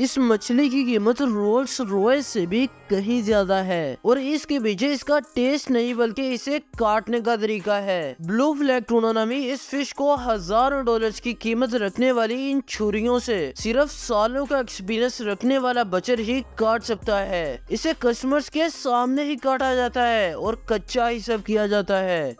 इस मछली की कीमत रोल्स रॉयस से भी कहीं ज्यादा है और इसके पीछे इसका टेस्ट नहीं बल्कि इसे काटने का तरीका है ब्लू फ्लैग टूना में इस फिश को हजारों डॉलर्स की कीमत रखने वाली इन छुरियों से सिर्फ सालों का एक्सपीरियंस रखने वाला बचर ही काट सकता है इसे कस्टमर्स के सामने ही काटा जाता है और कच्चा ही सब किया जाता है